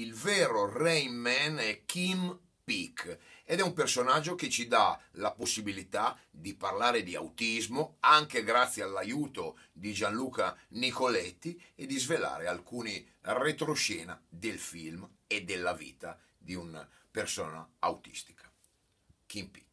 il vero Rain Man è Kim Peek ed è un personaggio che ci dà la possibilità di parlare di autismo anche grazie all'aiuto di Gianluca Nicoletti e di svelare alcuni retroscena del film e della vita di una persona autistica. Kim Peek.